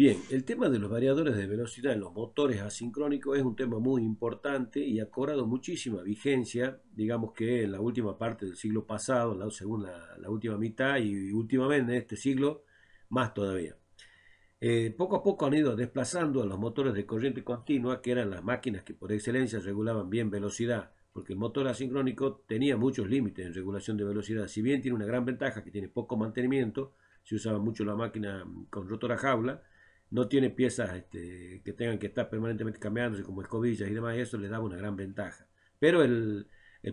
Bien, el tema de los variadores de velocidad en los motores asincrónicos es un tema muy importante y ha cobrado muchísima vigencia, digamos que en la última parte del siglo pasado, la segunda, la última mitad y últimamente en este siglo más todavía. Eh, poco a poco han ido desplazando a los motores de corriente continua, que eran las máquinas que por excelencia regulaban bien velocidad, porque el motor asincrónico tenía muchos límites en regulación de velocidad. Si bien tiene una gran ventaja que tiene poco mantenimiento, se usaba mucho la máquina con rotor a jaula, no tiene piezas este, que tengan que estar permanentemente cambiándose como escobillas y demás, y eso le daba una gran ventaja. Pero el,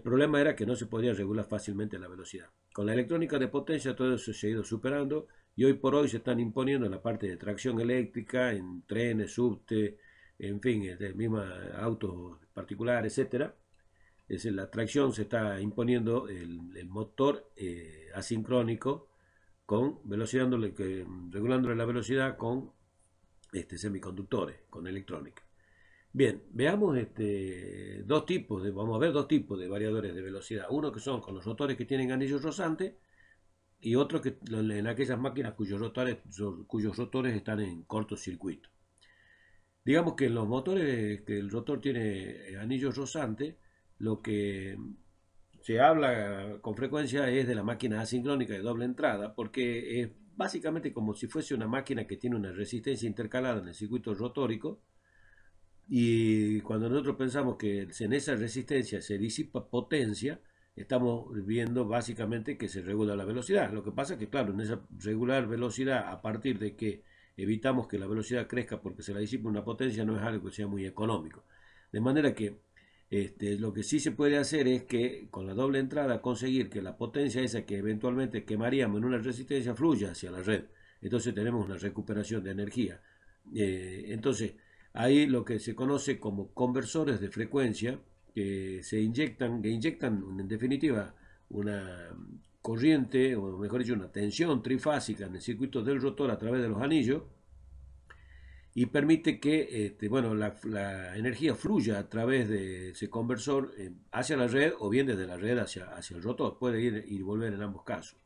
problema era que no se podía regular fácilmente la velocidad. Con la electrónica de potencia todo eso se ha ido superando y hoy por hoy se están imponiendo en la parte de tracción eléctrica, en trenes, subte, en fin, de misma autos particulares, etcétera. Es la tracción se está imponiendo el, motor eh, asincrónico con velocidad, regulándole la velocidad con este, semiconductores, con electrónica. Bien, veamos este, dos tipos, de, vamos a ver dos tipos de variadores de velocidad. Uno que son con los rotores que tienen anillos rosantes y otro que en aquellas máquinas cuyos rotores, cuyos rotores están en cortocircuito. Digamos que en los motores que el rotor tiene eh, anillos rosantes, lo que se habla con frecuencia es de la máquina asincrónica de doble entrada, porque es básicamente como si fuese una máquina que tiene una resistencia intercalada en el circuito rotórico. Y cuando nosotros pensamos que en esa resistencia se disipa potencia, estamos viendo básicamente que se regula la velocidad. Lo que pasa es que, claro, en esa regular velocidad, a partir de que evitamos que la velocidad crezca porque se la disipa una potencia, no es algo que sea muy económico. De manera que este, lo que sí se puede hacer es que con la doble entrada conseguir que la potencia esa que eventualmente quemaríamos en una resistencia fluya hacia la red. Entonces tenemos una recuperación de energía. Eh, entonces, ahí lo que se conoce como conversores de frecuencia que se inyectan, que inyectan en definitiva una corriente, o mejor dicho, una tensión trifásica en el circuito del rotor a través de los anillos y permite que este, bueno, la, energía fluya a través de ese conversor eh, hacia la red o bien desde la red hacia, hacia el rotor, puede ir y volver en ambos casos.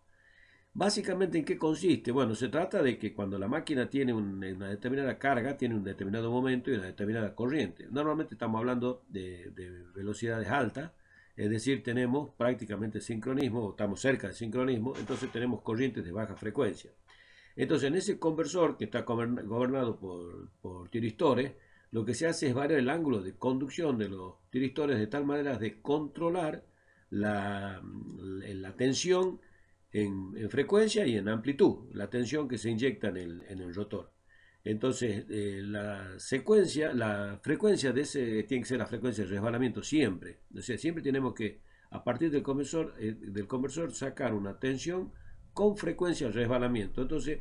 Básicamente, ¿en qué consiste? Bueno, se trata de que cuando la máquina tiene una determinada carga, tiene un determinado momento y una determinada corriente. Normalmente estamos hablando de, velocidades altas, es decir, tenemos prácticamente sincronismo, o estamos cerca de sincronismo, entonces tenemos corrientes de baja frecuencia. Entonces, en ese conversor que está gobernado por, tiristores, lo que se hace es variar el ángulo de conducción de los tiristores de tal manera de controlar la, tensión en, frecuencia y en amplitud, la tensión que se inyecta en el, rotor. Entonces, eh, la secuencia, la frecuencia de ese, tiene que ser la frecuencia de resbalamiento siempre. O sea, siempre tenemos que, a partir del conversor, eh, del conversor sacar una tensión con frecuencia resbalamiento. Entonces,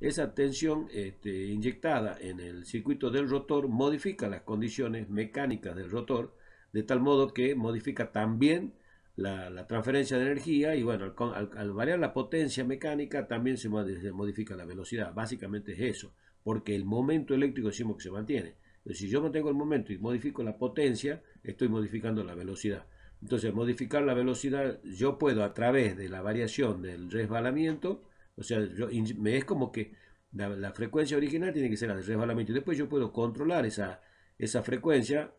esa tensión este, inyectada en el circuito del rotor modifica las condiciones mecánicas del rotor, de tal modo que modifica también la, transferencia de energía y bueno, al, variar la potencia mecánica también se, modifica la velocidad. Básicamente es eso, porque el momento eléctrico decimos que se mantiene. Entonces si yo mantengo el momento y modifico la potencia, estoy modificando la velocidad. Entonces, modificar la velocidad, yo puedo a través de la variación del resbalamiento, o sea, yo, es como que la, frecuencia original tiene que ser la del resbalamiento. Y después yo puedo controlar esa, esa frecuencia,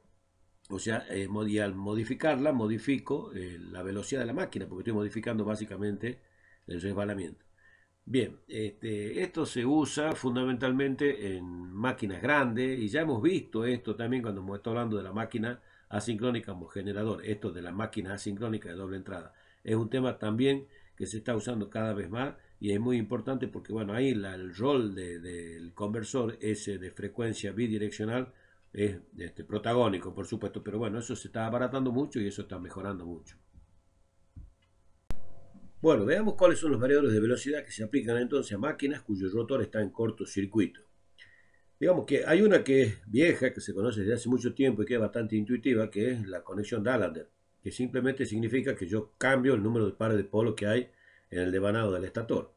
o sea, eh, y al modificarla, modifico eh, la velocidad de la máquina, porque estoy modificando básicamente el resbalamiento. Bien, este, esto se usa fundamentalmente en máquinas grandes y ya hemos visto esto también cuando hemos estado hablando de la máquina asincrónica como generador, esto de la máquina asincrónica de doble entrada, es un tema también que se está usando cada vez más y es muy importante porque bueno, ahí el rol del conversor ese de frecuencia bidireccional es este, protagónico, por supuesto, pero bueno, eso se está abaratando mucho y eso está mejorando mucho. Bueno, veamos cuáles son los variadores de velocidad que se aplican entonces a máquinas cuyo rotor está en cortocircuito. Digamos que hay una que es vieja, que se conoce desde hace mucho tiempo y que es bastante intuitiva, que es la conexión Dallander, que simplemente significa que yo cambio el número de pares de polos que hay en el devanado del estator.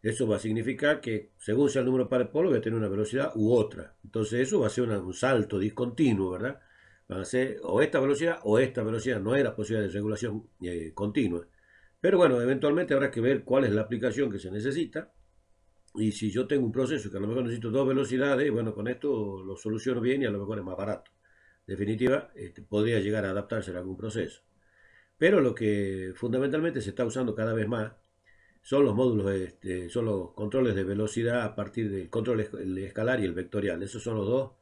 Eso va a significar que según sea el número de pares de polos voy a tener una velocidad u otra. Entonces eso va a ser un salto discontinuo, ¿verdad? Va a ser o esta velocidad o esta velocidad. No es la posibilidad de regulación eh, continua. Pero bueno, eventualmente habrá que ver cuál es la aplicación que se necesita y si yo tengo un proceso que a lo mejor necesito dos velocidades, bueno, con esto lo soluciono bien y a lo mejor es más barato. En definitiva, este, podría llegar a adaptarse a algún proceso. Pero lo que fundamentalmente se está usando cada vez más son los módulos, este, son los controles de velocidad a partir del control escalar y el vectorial. Esos son los dos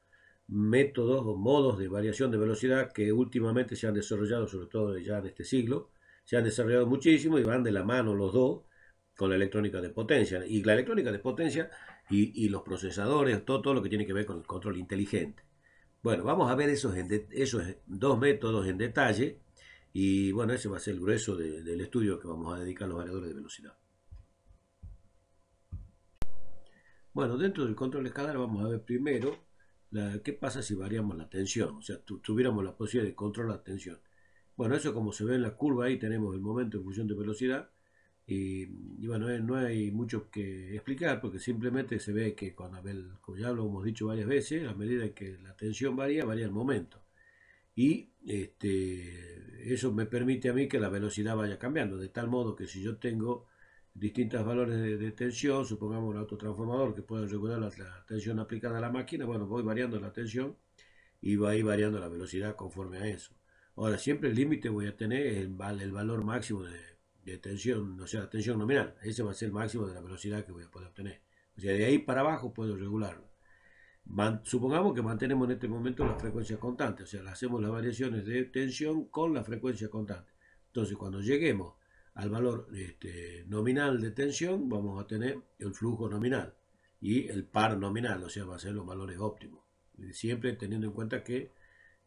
métodos o modos de variación de velocidad que últimamente se han desarrollado, sobre todo ya en este siglo. Se han desarrollado muchísimo y van de la mano los dos con la electrónica de potencia. Y la electrónica de potencia y, los procesadores, todo, lo que tiene que ver con el control inteligente. Bueno, vamos a ver esos, esos dos métodos en detalle y bueno, ese va a ser el grueso del estudio que vamos a dedicar a los variadores de velocidad. Bueno, dentro del control escalar vamos a ver primero qué pasa si variamos la tensión, o sea, tuviéramos la posibilidad de controlar la tensión. Bueno, eso como se ve en la curva, ahí tenemos el momento en función de velocidad, y, bueno, eh, no hay mucho que explicar porque simplemente se ve que cuando como ya lo hemos dicho varias veces, a medida que la tensión varía, varía el momento. Y este, eso me permite a mí que la velocidad vaya cambiando, de tal modo que si yo tengo distintos valores de, tensión, supongamos un autotransformador que pueda regular la, tensión aplicada a la máquina, bueno, voy variando la tensión y va a ir variando la velocidad conforme a eso. Ahora, siempre el límite voy a tener el, el valor máximo de, de tensión, o sea, tensión nominal. Ese va a ser el máximo de la velocidad que voy a poder obtener. O sea, de ahí para abajo puedo regularlo. supongamos que mantenemos en este momento la frecuencia constante, o sea, hacemos las variaciones de tensión con la frecuencia constante. Entonces, cuando lleguemos al valor este, nominal de tensión, vamos a tener el flujo nominal y el par nominal, o sea, va a ser los valores óptimos. Siempre teniendo en cuenta que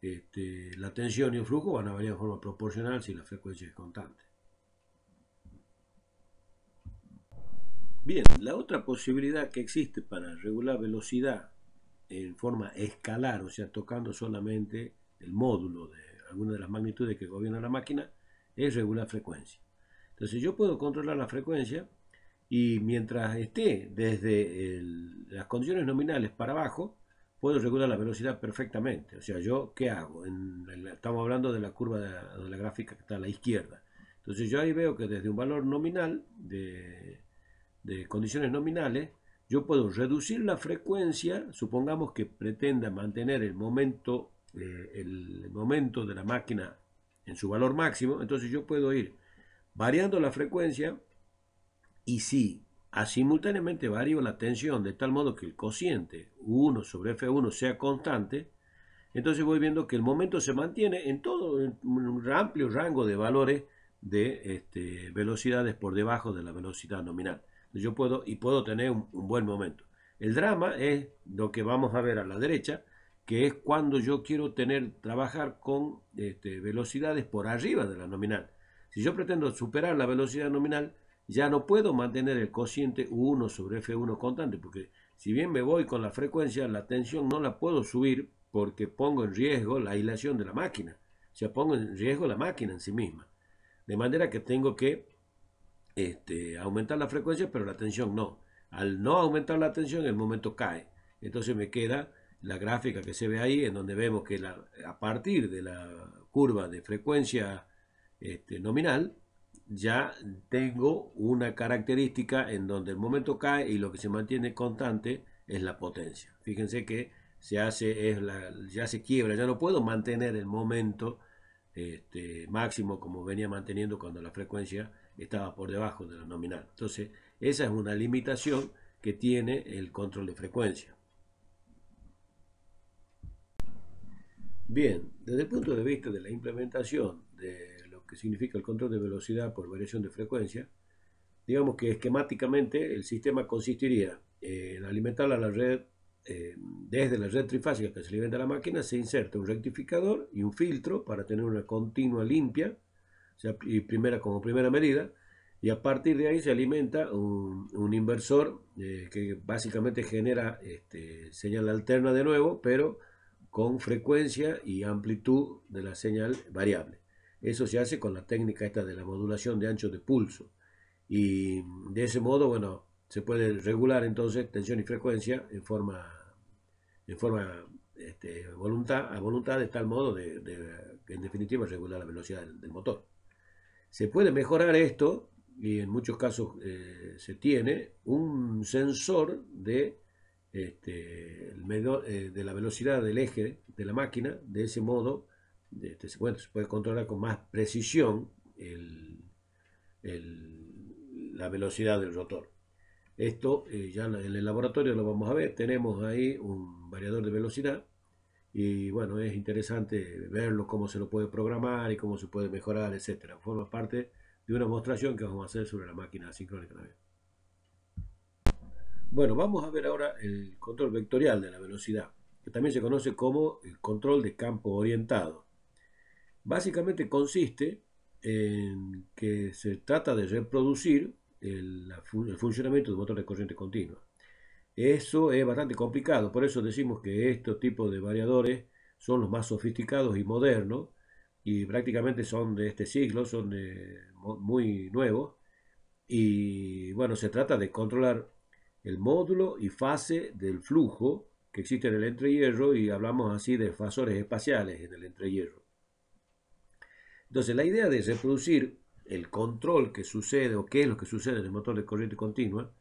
este, la tensión y el flujo van a variar de forma proporcional si la frecuencia es constante. Bien, la otra posibilidad que existe para regular velocidad en forma escalar, o sea, tocando solamente el módulo de alguna de las magnitudes que gobierna la máquina, es regular frecuencia. Entonces yo puedo controlar la frecuencia y mientras esté desde las condiciones nominales para abajo, puedo regular la velocidad perfectamente. O sea, yo, ¿qué hago? estamos hablando de la curva de la gráfica que está a la izquierda. Entonces yo ahí veo que desde un valor nominal de de condiciones nominales, yo puedo reducir la frecuencia, supongamos que pretenda mantener el momento, eh, el momento de la máquina en su valor máximo, entonces yo puedo ir variando la frecuencia y si simultáneamente varío la tensión de tal modo que el cociente 1 sobre F1 sea constante, entonces voy viendo que el momento se mantiene en todo un amplio rango de valores de este, velocidades por debajo de la velocidad nominal. Pues yo puedo y puedo tener un, buen momento. El drama es lo que vamos a ver a la derecha, que es cuando yo quiero tener, trabajar con este, velocidades por arriba de la nominal. Si yo pretendo superar la velocidad nominal, ya no puedo mantener el cociente U1 sobre F1 constante, porque si bien me voy con la frecuencia, la tensión no la puedo subir porque pongo en riesgo la aislación de la máquina. O sea, pongo en riesgo la máquina en sí misma. De manera que tengo que este, aumentar la frecuencia, pero la tensión no. Al no aumentar la tensión, el momento cae. Entonces me queda la gráfica que se ve ahí, en donde vemos que a partir de la curva de frecuencia este, nominal, ya tengo una característica en donde el momento cae y lo que se mantiene constante es la potencia. Fíjense que se hace, es ya se quiebra, ya no puedo mantener el momento este, máximo como venía manteniendo cuando la frecuencia estaba por debajo de la nominal. Entonces, esa es una limitación que tiene el control de frecuencia. Bien, desde el punto de vista de la implementación de lo que significa el control de velocidad por variación de frecuencia, digamos que esquemáticamente el sistema consistiría en alimentar a la red, eh, desde la red trifásica que se alimenta de la máquina, se inserta un rectificador y un filtro para tener una continua limpia y primera, como primera medida, y a partir de ahí se alimenta un, inversor eh, que básicamente genera este, señal alterna de nuevo, pero con frecuencia y amplitud de la señal variable. Eso se hace con la técnica esta de la modulación de ancho de pulso. Y de ese modo, bueno, se puede regular entonces tensión y frecuencia en forma, en forma este, voluntad, a voluntad de tal modo de, en definitiva, regular la velocidad del motor. Se puede mejorar esto, y en muchos casos eh, se tiene, un sensor de, este, eh, de la velocidad del eje de la máquina, de ese modo este, se puede controlar con más precisión la velocidad del rotor. Esto eh, ya en el laboratorio lo vamos a ver, tenemos ahí un variador de velocidad y bueno, es interesante verlo, cómo se lo puede programar y cómo se puede mejorar, etcétera. Forma parte de una demostración que vamos a hacer sobre la máquina asincrónica Bueno, vamos a ver ahora el control vectorial de la velocidad, que también se conoce como el control de campo orientado. Básicamente consiste en que se trata de reproducir el, el funcionamiento de un motor de corriente continua. Eso es bastante complicado, por eso decimos que estos tipos de variadores son los más sofisticados y modernos y prácticamente son de este siglo, son muy nuevos. Y bueno, se trata de controlar el módulo y fase del flujo que existe en el entrehierro y hablamos así de fasores espaciales en el entrehierro. Entonces, la idea de reproducir el control que sucede o qué es lo que sucede en el motor de corriente continua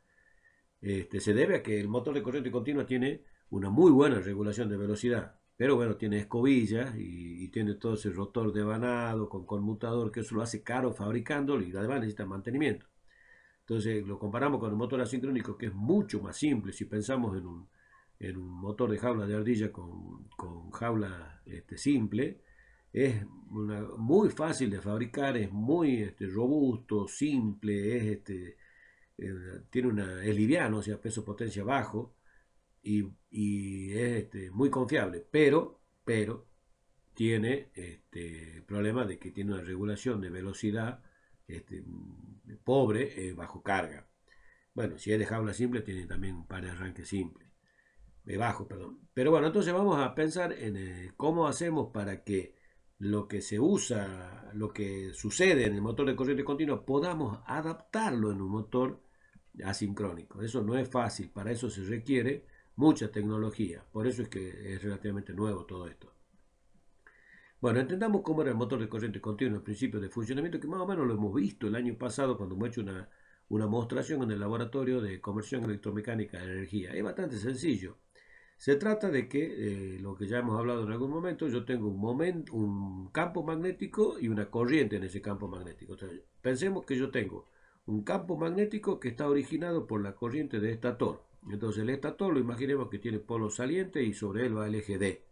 este, se debe a que el motor de corriente continua tiene una muy buena regulación de velocidad. Pero bueno, tiene escobillas y, tiene todo ese rotor devanado con conmutador, que eso lo hace caro fabricándolo y además necesita mantenimiento. Entonces lo comparamos con el motor asincrónico, que es mucho más simple si pensamos en un, motor de jaula de ardilla con, con jaula este, simple. Es muy fácil de fabricar, es muy este, robusto, simple, es eh, tiene una, es liviano, o sea, peso potencia bajo y, es este, muy confiable, pero, pero tiene este, problema de que tiene una regulación de velocidad este, pobre bajo carga. Bueno, si es de jaula simple, tiene también un par de arranques de bajo, perdón. Pero bueno, entonces vamos a pensar en eh, cómo hacemos para que lo que se usa, lo que sucede en el motor de corriente continua, podamos adaptarlo en un motor asincrónico. Eso no es fácil, para eso se requiere mucha tecnología, por eso es que es relativamente nuevo todo esto. Bueno, entendamos cómo era el motor de corriente continua, el principio de funcionamiento, que más o menos lo hemos visto el año pasado cuando hemos hecho una, una mostración en el laboratorio de conversión electromecánica de energía. Es bastante sencillo. Se trata de que, eh, lo que ya hemos hablado en algún momento, yo tengo un, momento, un campo magnético y una corriente en ese campo magnético. pensemos que yo tengo un campo magnético que está originado por la corriente de estator. Entonces el estator lo imaginemos que tiene polo saliente y sobre él va el eje D.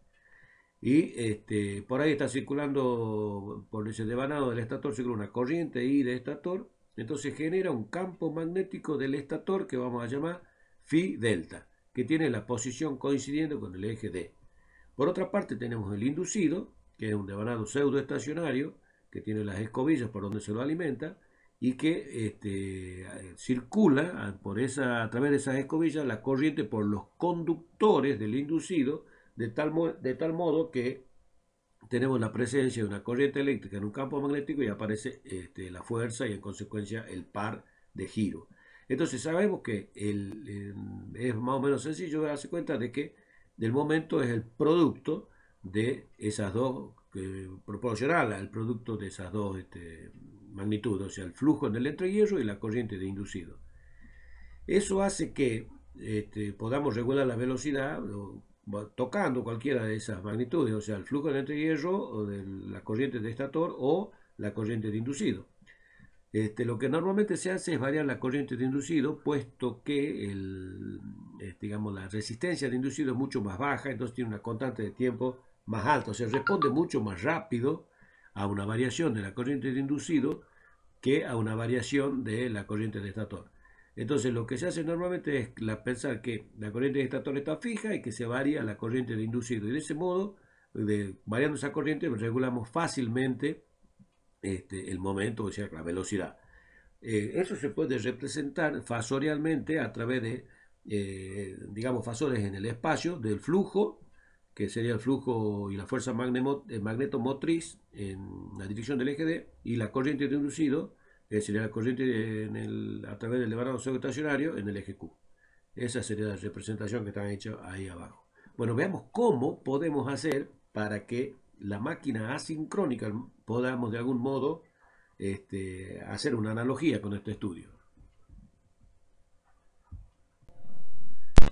Y este, por ahí está circulando, por ese devanado del estator, circula una corriente I de estator. Entonces genera un campo magnético del estator que vamos a llamar phi delta, que tiene la posición coincidiendo con el eje D. Por otra parte tenemos el inducido, que es un devanado pseudoestacionario, que tiene las escobillas por donde se lo alimenta, y que este, eh, circula por esa, a través de esas escobillas la corriente por los conductores del inducido, de tal, de tal modo que tenemos la presencia de una corriente eléctrica en un campo magnético y aparece este, la fuerza y en consecuencia el par de giro. Entonces sabemos que el, eh, es más o menos sencillo darse cuenta de que del momento es el producto de esas dos, eh, proporcional al producto de esas dos este, magnitud, o sea, el flujo en el entrehierro y la corriente de inducido. Eso hace que este, podamos regular la velocidad tocando cualquiera de esas magnitudes, o sea, el flujo del entrehierro o la corriente de estator o la corriente de inducido. Este, lo que normalmente se hace es variar la corriente de inducido, puesto que el, digamos, la resistencia de inducido es mucho más baja, entonces tiene una constante de tiempo más alta, o sea, responde mucho más rápido a una variación de la corriente de inducido que a una variación de la corriente de estator. Entonces lo que se hace normalmente es pensar que la corriente de estator está fija y que se varía la corriente de inducido. Y de ese modo, de, variando esa corriente, regulamos fácilmente este, el momento, o sea, la velocidad. Eh, eso se puede representar fasorialmente a través de, eh, digamos, fasores en el espacio del flujo que sería el flujo y la fuerza eh, magnetomotriz en la dirección del eje D, y la corriente de inducido, que sería la corriente a través del elevado estacionario en el eje Q. Esa sería la representación que están hecha ahí abajo. Bueno, veamos cómo podemos hacer para que la máquina asincrónica podamos de algún modo este, hacer una analogía con este estudio.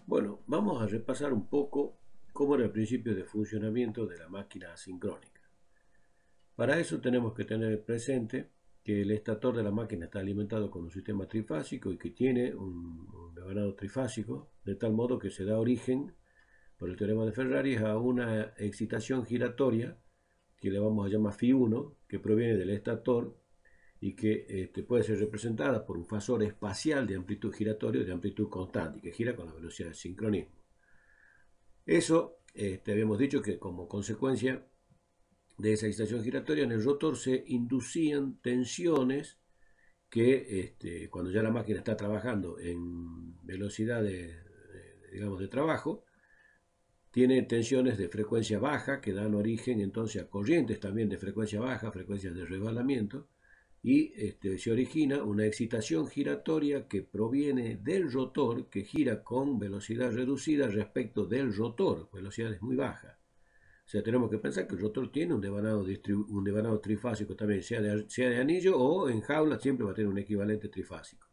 Bueno, vamos a repasar un poco como en el principio de funcionamiento de la máquina asincrónica. Para eso tenemos que tener presente que el estator de la máquina está alimentado con un sistema trifásico y que tiene un, un trifásico, de tal modo que se da origen, por el teorema de Ferrari, a una excitación giratoria que le vamos a llamar Phi 1, que proviene del estator y que este, puede ser representada por un fasor espacial de amplitud giratoria de amplitud constante, que gira con la velocidad de sincronismo. Eso, este, habíamos dicho que como consecuencia de esa estación giratoria en el rotor se inducían tensiones que este, cuando ya la máquina está trabajando en velocidad de, de trabajo, tiene tensiones de frecuencia baja que dan origen entonces a corrientes también de frecuencia baja, frecuencias de resbalamiento y este, se origina una excitación giratoria que proviene del rotor que gira con velocidad reducida respecto del rotor, velocidades muy baja. O sea, tenemos que pensar que el rotor tiene un devanado, un devanado trifásico también, sea de, anillo o en jaula siempre va a tener un equivalente trifásico.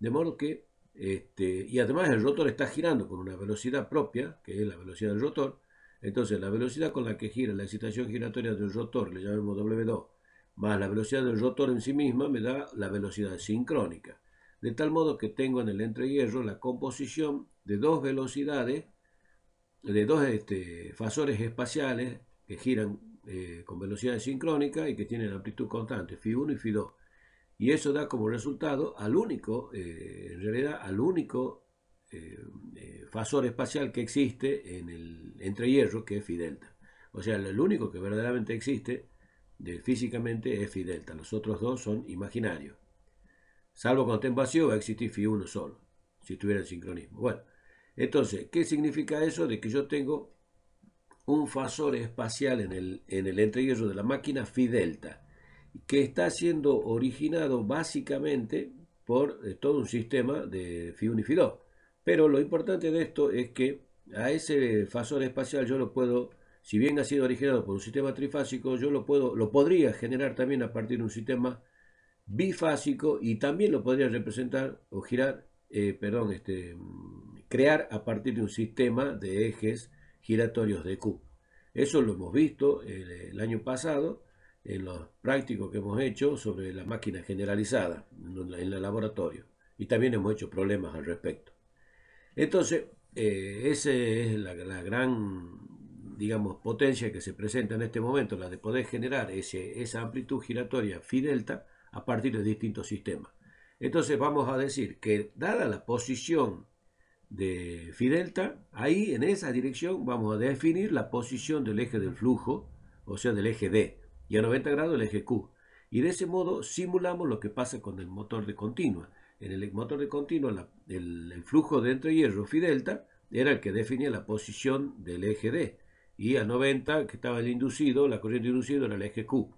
De modo que, este, y además el rotor está girando con una velocidad propia, que es la velocidad del rotor, entonces la velocidad con la que gira la excitación giratoria del rotor, le llamamos W2, más la velocidad del rotor en sí misma me da la velocidad sincrónica. De tal modo que tengo en el entrehierro la composición de dos velocidades, de dos este, fasores espaciales que giran eh, con velocidad sincrónica y que tienen amplitud constante, Φ1 y Φ2. Y eso da como resultado al único, eh, en realidad al único eh, fasor espacial que existe en el entrehierro, que es phi delta. O sea, el único que verdaderamente existe físicamente es y delta. Los otros dos son imaginarios. Salvo cuando estén vacío va a existir phi 1 solo, si tuviera el sincronismo. Bueno, entonces, ¿qué significa eso de que yo tengo un fasor espacial en el, en el de la máquina phi delta? que está siendo originado básicamente por eh, todo un sistema de fi 1 y phi 2. Pero lo importante de esto es que a ese fasor espacial yo lo puedo si bien ha sido originado por un sistema trifásico, yo lo, puedo, lo podría generar también a partir de un sistema bifásico y también lo podría representar o girar, eh, perdón, este, crear a partir de un sistema de ejes giratorios de Q. Eso lo hemos visto eh, el, año pasado en los prácticos que hemos hecho sobre la máquina generalizada en el laboratorio. Y también hemos hecho problemas al respecto. Entonces, eh, esa es la gran digamos, potencia que se presenta en este momento, la de poder generar esa amplitud giratoria phi delta a partir de distintos sistemas. Entonces vamos a decir que dada la posición de phi delta, ahí en esa dirección vamos a definir la posición del eje del flujo, o sea del eje D, y a 90 grados el eje Q. Y de ese modo simulamos lo que pasa con el motor de continua. En el motor de continua el, flujo de entre hierro phi delta era el que definía la posición del eje D y a 90, que estaba el inducido, la corriente inducida era el eje Q.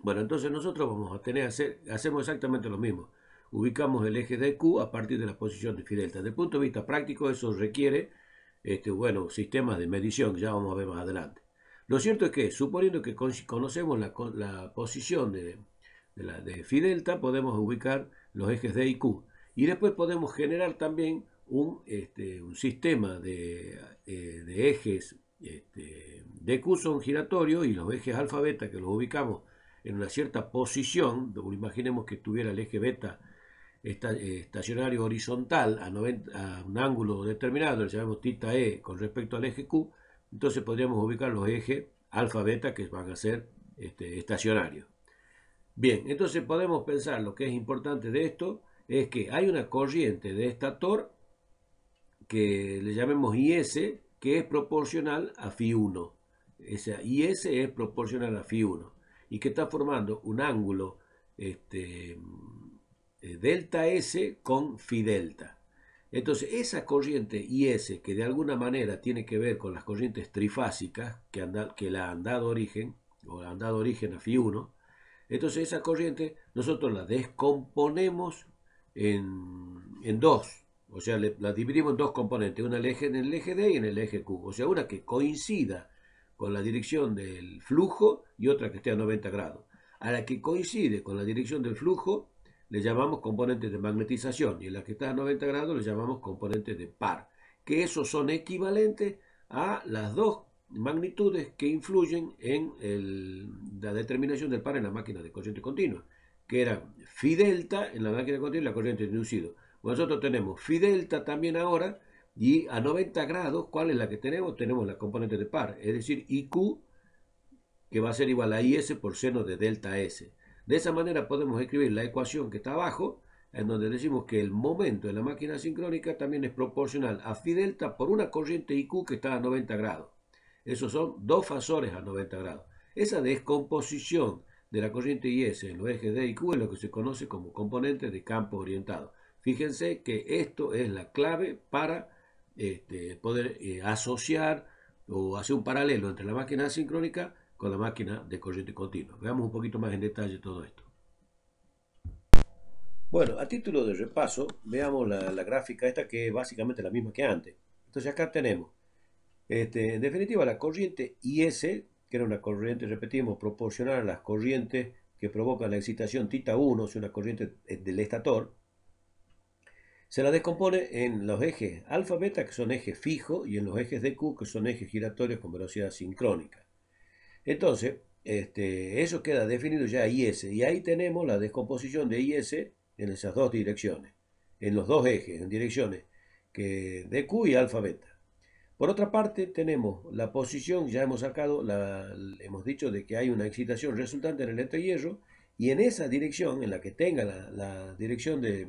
Bueno, entonces nosotros vamos a tener, hacer, hacemos exactamente lo mismo. Ubicamos el eje de Q a partir de la posición de Fidelta. Desde el punto de vista práctico, eso requiere, este, bueno, sistemas de medición, que ya vamos a ver más adelante. Lo cierto es que, suponiendo que conocemos la, posición de, de, la, de Fidelta, podemos ubicar los ejes de y Y después podemos generar también un, este, sistema de, eh, de ejes este, de Q son giratorios y los ejes alfa beta que los ubicamos en una cierta posición, imaginemos que tuviera el eje beta estacionario horizontal a, un ángulo determinado, le llamamos tita E con respecto al eje Q, entonces podríamos ubicar los ejes alfa beta que van a ser este, estacionarios. Bien, entonces podemos pensar lo que es importante de esto es que hay una corriente de estator que le llamemos IS, que es proporcional a Φ1. Esa ese es proporcional a Φ1 y que está formando un ángulo este, eh, delta S con phi delta. Entonces, esa corriente IS, que de alguna manera tiene que ver con las corrientes trifásicas que, que la han dado origen, o han dado origen a phi 1, entonces esa corriente nosotros la descomponemos en, en dos, o sea, le, la dividimos en dos componentes, una en el eje, D y en el eje Q. O sea, una que coincida con la dirección del flujo y otra que esté a 90 grados. A la que coincide con la dirección del flujo le llamamos componente de magnetización y a la que está a 90 grados le llamamos componente de par, que esos son equivalentes a las dos magnitudes que influyen en la determinación del par en la máquina de corriente continua, que era phi delta en la máquina continua y la corriente inducido. Nosotros tenemos fi-delta también ahora y a 90 grados, ¿cuál es la que tenemos? Tenemos la componente de par, es decir, IQ que va a ser igual a IS por seno de delta S. De esa manera podemos escribir la ecuación que está abajo, en donde decimos que el momento de la máquina sincrónica también es proporcional a phi delta por una corriente IQ que está a 90 grados. Esos son dos fasores a 90 grados. Esa descomposición de la corriente IS en los ejes de IQ es lo que se conoce como componente de campo orientado. Fíjense que esto es la clave para este, poder eh, asociar o hacer un paralelo entre la máquina asincrónica con la máquina de corriente continua. Veamos un poquito más en detalle todo esto. Bueno, a título de repaso, veamos la, gráfica esta que es básicamente la misma que antes. Entonces acá tenemos, este, en definitiva, la corriente IS, que era una corriente, repetimos, proporcional a las corrientes que provocan la excitación tita 1, es una corriente eh, del estator, se la descompone en los ejes alfa, beta, que son ejes fijos, y en los ejes de Q, que son ejes giratorios con velocidad sincrónica. Entonces, este, eso queda definido ya IS, y ahí tenemos la descomposición de IS en esas dos direcciones, en los dos ejes, en direcciones que de Q y alfa, beta. Por otra parte, tenemos la posición, ya hemos sacado, la, hemos dicho de que hay una excitación resultante en el hierro y en esa dirección, en la que tenga la dirección de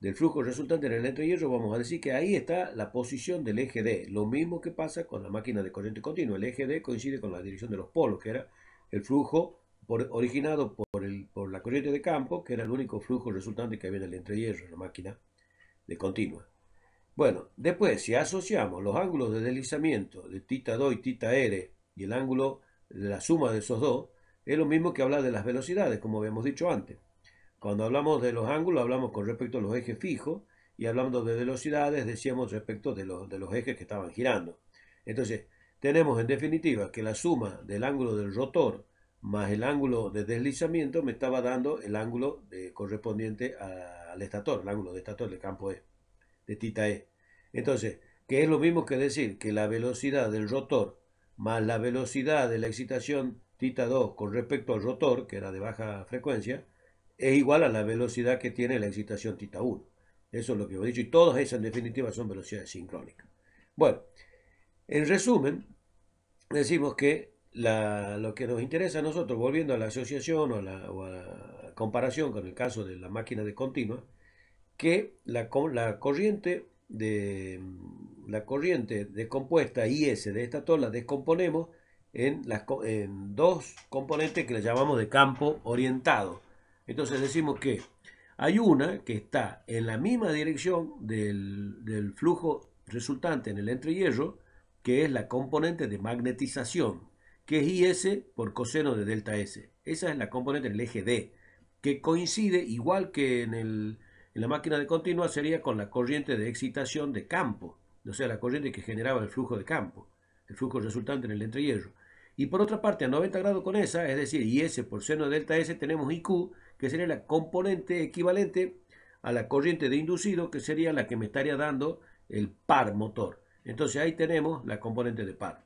del flujo resultante en el neto vamos a decir que ahí está la posición del eje D. Lo mismo que pasa con la máquina de corriente continua. El eje D coincide con la dirección de los polos, que era el flujo originado por, la corriente de campo, que era el único flujo resultante que había en el entrehierro, en la máquina de continua. Bueno, después, si asociamos los ángulos de deslizamiento de tita 2 y tita R y el ángulo de la suma de esos dos, es lo mismo que hablar de las velocidades, como habíamos dicho antes. Cuando hablamos de los ángulos, hablamos con respecto a los ejes fijos y hablando de velocidades, decíamos respecto de los, ejes que estaban girando. Entonces, tenemos en definitiva que la suma del ángulo del rotor más el ángulo de deslizamiento me estaba dando el ángulo correspondiente al estator, el ángulo de estator del campo E, de tita E. Entonces, que es lo mismo que decir que la velocidad del rotor más la velocidad de la excitación tita 2 con respecto al rotor, que era de baja frecuencia, es igual a la velocidad que tiene la excitación tita 1. Eso es lo que hemos dicho. Y todas esas, en definitiva, son velocidades sincrónicas. Bueno, en resumen, decimos que lo que nos interesa a nosotros, volviendo a la asociación o, a la comparación con el caso de la máquina de continua, que la, corriente de la corriente descompuesta IS de esta tola descomponemos en, las, en dos componentes que le llamamos de campo orientado entonces decimos que hay una que está en la misma dirección del, flujo resultante en el entrehierro, que es la componente de magnetización, que es IS por coseno de delta S. Esa es la componente del eje D, que coincide igual que en, en la máquina de continua sería con la corriente de excitación de campo, o sea, la corriente que generaba el flujo de campo, el flujo resultante en el entrehierro. Y por otra parte, a 90 grados con esa, es decir, IS por seno de delta S, tenemos IQ, que sería la componente equivalente a la corriente de inducido, que sería la que me estaría dando el par motor. Entonces ahí tenemos la componente de par.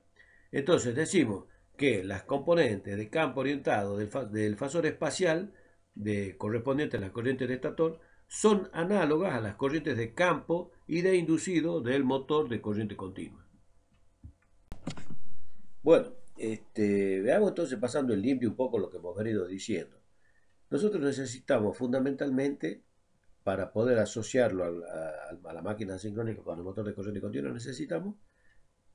Entonces decimos que las componentes de campo orientado del, fasor espacial de, correspondiente a las corrientes de estator son análogas a las corrientes de campo y de inducido del motor de corriente continua. Bueno, este, veamos entonces pasando el limpio un poco lo que hemos venido diciendo. Nosotros necesitamos fundamentalmente, para poder asociarlo a, la máquina sincrónica con el motor de corriente continua, necesitamos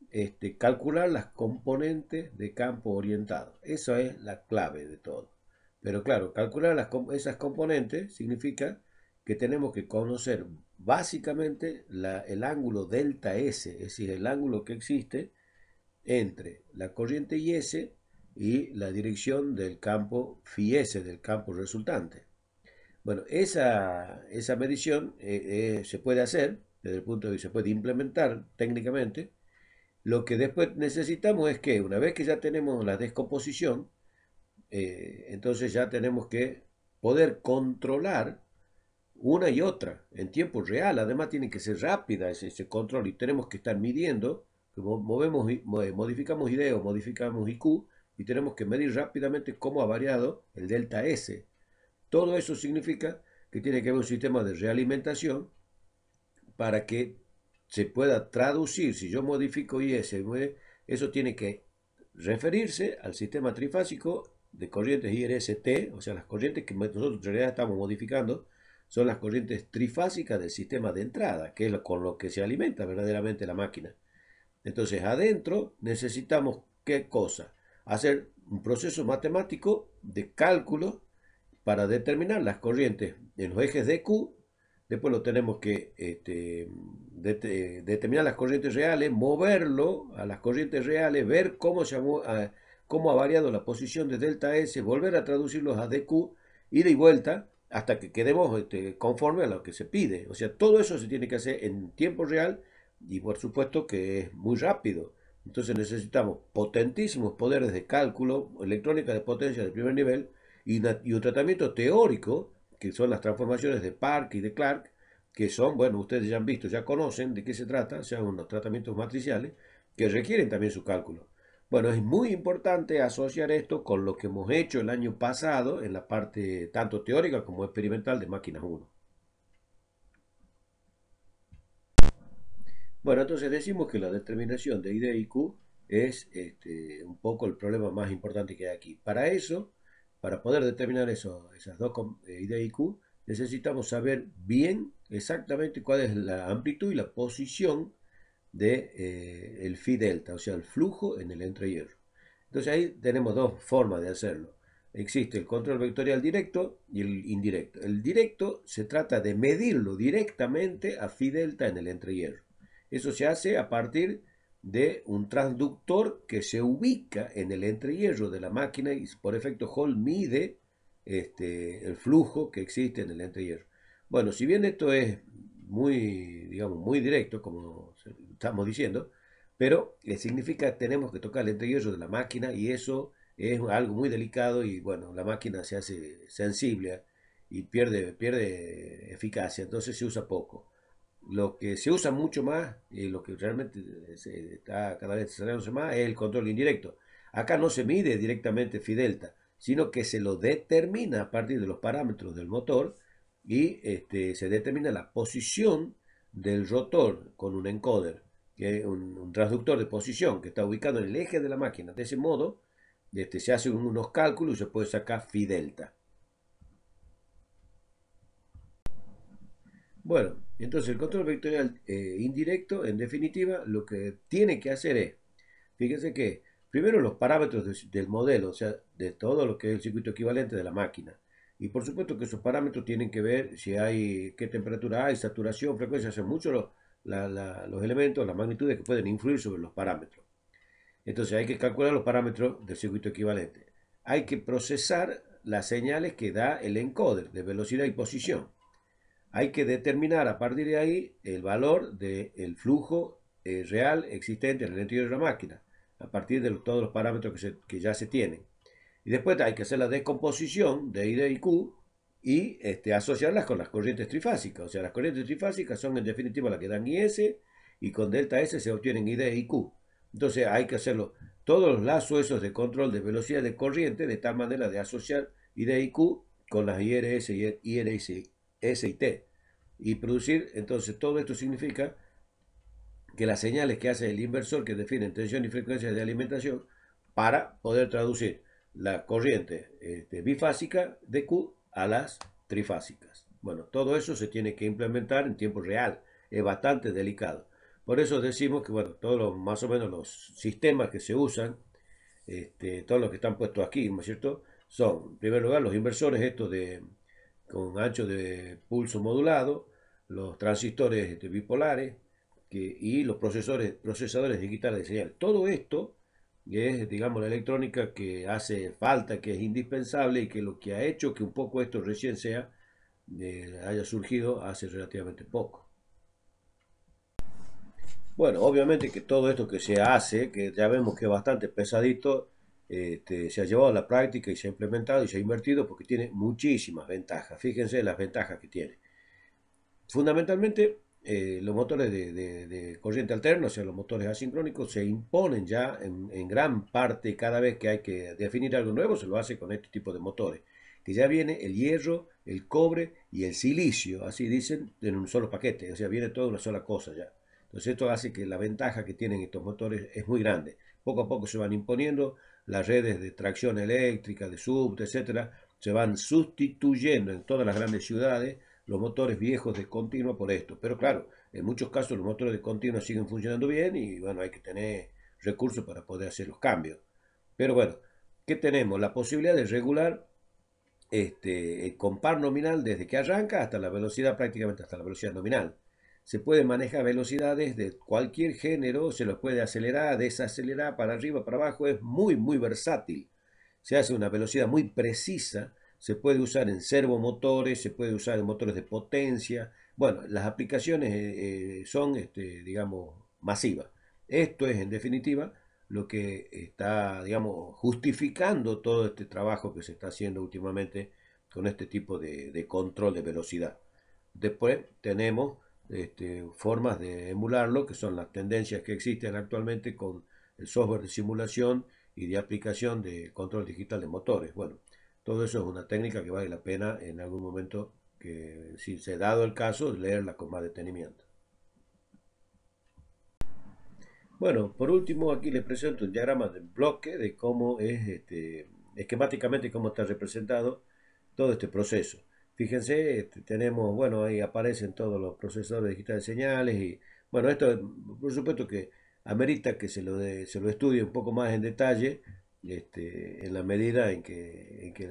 este, calcular las componentes de campo orientado. Esa es la clave de todo. Pero claro, calcular esas componentes significa que tenemos que conocer básicamente el ángulo delta S, es decir, el ángulo que existe entre la corriente y S y la dirección del campo FIESE, del campo resultante. Bueno, esa, esa medición eh, eh, se puede hacer, desde el punto de vista, se puede implementar técnicamente. Lo que después necesitamos es que una vez que ya tenemos la descomposición, eh, entonces ya tenemos que poder controlar una y otra en tiempo real. Además tiene que ser rápida ese, control y tenemos que estar midiendo, movemos, modificamos IDEO, modificamos IQ, y tenemos que medir rápidamente cómo ha variado el delta S. Todo eso significa que tiene que haber un sistema de realimentación para que se pueda traducir. Si yo modifico IS, eso tiene que referirse al sistema trifásico de corrientes IRST, o sea, las corrientes que nosotros en realidad estamos modificando, son las corrientes trifásicas del sistema de entrada, que es con lo que se alimenta verdaderamente la máquina. Entonces, adentro necesitamos qué cosa? hacer un proceso matemático de cálculo para determinar las corrientes en los ejes de Q. Después lo tenemos que este, determinar las corrientes reales, moverlo a las corrientes reales, ver cómo, se, cómo ha variado la posición de delta S, volver a traducirlos a DQ, ida y vuelta, hasta que quedemos este, conforme a lo que se pide. O sea, todo eso se tiene que hacer en tiempo real y por supuesto que es muy rápido. Entonces necesitamos potentísimos poderes de cálculo, electrónica de potencia de primer nivel y, un tratamiento teórico, que son las transformaciones de Park y de Clark, que son, bueno, ustedes ya han visto, ya conocen de qué se trata, sean unos tratamientos matriciales, que requieren también su cálculo. Bueno, es muy importante asociar esto con lo que hemos hecho el año pasado en la parte tanto teórica como experimental de máquinas 1. Bueno, entonces decimos que la determinación de ID y Q es este, un poco el problema más importante que hay aquí. Para eso, para poder determinar eso, esas dos eh, ID y Q, necesitamos saber bien exactamente cuál es la amplitud y la posición del de, eh, phi delta, o sea, el flujo en el entrehierro. Entonces ahí tenemos dos formas de hacerlo. Existe el control vectorial directo y el indirecto. El directo se trata de medirlo directamente a phi delta en el entrehierro. Eso se hace a partir de un transductor que se ubica en el entrehierro de la máquina y por efecto Hall mide este, el flujo que existe en el entrehierro. Bueno, si bien esto es muy, digamos, muy directo, como estamos diciendo, pero eh, significa que tenemos que tocar el entrehierro de la máquina y eso es algo muy delicado y bueno, la máquina se hace sensible y pierde, pierde eficacia, entonces se usa poco. Lo que se usa mucho más, y eh, lo que realmente eh, se está cada vez desarrollándose más, es el control indirecto. Acá no se mide directamente Fidelta, sino que se lo determina a partir de los parámetros del motor y este, se determina la posición del rotor con un encoder, que un, transductor de posición que está ubicado en el eje de la máquina. De ese modo, este, se hacen unos cálculos y se puede sacar Fidelta. Bueno, entonces el control vectorial eh, indirecto, en definitiva, lo que tiene que hacer es, fíjense que primero los parámetros del modelo, o sea, de todo lo que es el circuito equivalente de la máquina. Y por supuesto que esos parámetros tienen que ver si hay, qué temperatura hay, saturación, frecuencia, son muchos los elementos, las magnitudes que pueden influir sobre los parámetros. Entonces hay que calcular los parámetros del circuito equivalente. Hay que procesar las señales que da el encoder de velocidad y posición hay que determinar a partir de ahí el valor del flujo eh, real existente en el interior de la máquina, a partir de todos los parámetros que, ya se tienen. Y después hay que hacer la descomposición de I, y Q y este, asociarlas con las corrientes trifásicas. O sea, las corrientes trifásicas son en definitiva las que dan IS y con delta S se obtienen ID y Q. Entonces hay que hacerlo todos los lazos esos de control de velocidad de corriente de tal manera de asociar ID y Q con las IRS y IRS e, S y T. Y producir, entonces todo esto significa que las señales que hace el inversor que define tensión y frecuencia de alimentación para poder traducir la corriente este, bifásica de Q a las trifásicas. Bueno, todo eso se tiene que implementar en tiempo real. Es bastante delicado. Por eso decimos que, bueno, todos los, más o menos los sistemas que se usan, este, todos los que están puestos aquí, ¿no es cierto? Son, en primer lugar, los inversores estos de, con ancho de pulso modulado, los transistores este, bipolares que, y los procesadores, procesadores digitales de señal. Todo esto es, digamos, la electrónica que hace falta, que es indispensable y que lo que ha hecho que un poco esto recién sea, eh, haya surgido hace relativamente poco. Bueno, obviamente que todo esto que se hace, que ya vemos que es bastante pesadito, este, se ha llevado a la práctica y se ha implementado y se ha invertido porque tiene muchísimas ventajas. Fíjense las ventajas que tiene. Fundamentalmente, eh, los motores de, corriente alterna, o sea, los motores asincrónicos, se imponen ya en, en, gran parte cada vez que hay que definir algo nuevo, se lo hace con este tipo de motores, que ya viene el hierro, el cobre y el silicio, así dicen, en un solo paquete, o sea, viene toda una sola cosa ya. Entonces esto hace que la ventaja que tienen estos motores es muy grande. Poco a poco se van imponiendo, las redes de tracción eléctrica, de subte, etcétera, se van sustituyendo en todas las grandes ciudades los motores viejos de continua por esto. Pero claro, en muchos casos los motores de continua siguen funcionando bien y bueno, hay que tener recursos para poder hacer los cambios. Pero bueno, ¿qué tenemos? La posibilidad de regular este, el compar nominal desde que arranca hasta la velocidad, prácticamente hasta la velocidad nominal se puede manejar velocidades de cualquier género, se los puede acelerar, desacelerar, para arriba, para abajo, es muy, muy versátil. Se hace una velocidad muy precisa, se puede usar en servomotores, se puede usar en motores de potencia. Bueno, las aplicaciones eh, eh, son, este, digamos, masivas. Esto es, en definitiva, lo que está, digamos, justificando todo este trabajo que se está haciendo últimamente con este tipo de, de control de velocidad. Después tenemos este, formas de emularlo, que son las tendencias que existen actualmente con el software de simulación y de aplicación de control digital de motores. Bueno, todo eso es una técnica que vale la pena en algún momento, que si se ha dado el caso, leerla con más detenimiento. Bueno, por último aquí les presento un diagrama de bloque de cómo es este, esquemáticamente cómo está representado todo este proceso. Fíjense, este, tenemos, bueno, ahí aparecen todos los procesadores digitales de señales y, bueno, esto por supuesto que amerita que se lo, se lo estudie un poco más en detalle este, en la medida en que, en que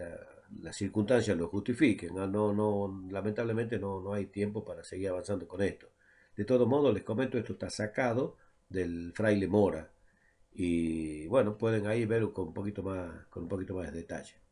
las circunstancias lo justifiquen. No, no, lamentablemente no, hay tiempo para seguir avanzando con esto. De todos modos, les comento, esto está sacado del fraile Mora. Y bueno, pueden ahí verlo con un poquito más, con un poquito más de detalle.